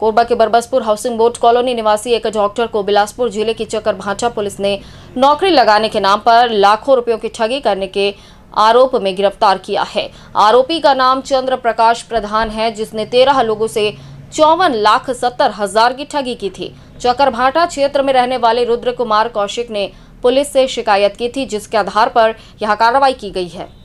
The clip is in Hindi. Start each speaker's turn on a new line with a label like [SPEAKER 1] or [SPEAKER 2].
[SPEAKER 1] कोरबा के बरबसपुर हाउसिंग बोर्ड कॉलोनी निवासी एक डॉक्टर को बिलासपुर जिले की चक्कर पुलिस ने नौकरी लगाने के नाम पर लाखों रुपयों की ठगी करने के आरोप में गिरफ्तार किया है आरोपी का नाम चंद्र प्रकाश प्रधान है जिसने तेरह लोगों से चौवन लाख सत्तर हजार की ठगी की थी चक्कर क्षेत्र में रहने वाले रुद्र कुमार कौशिक ने पुलिस से शिकायत की थी जिसके आधार पर यह कार्रवाई की गई है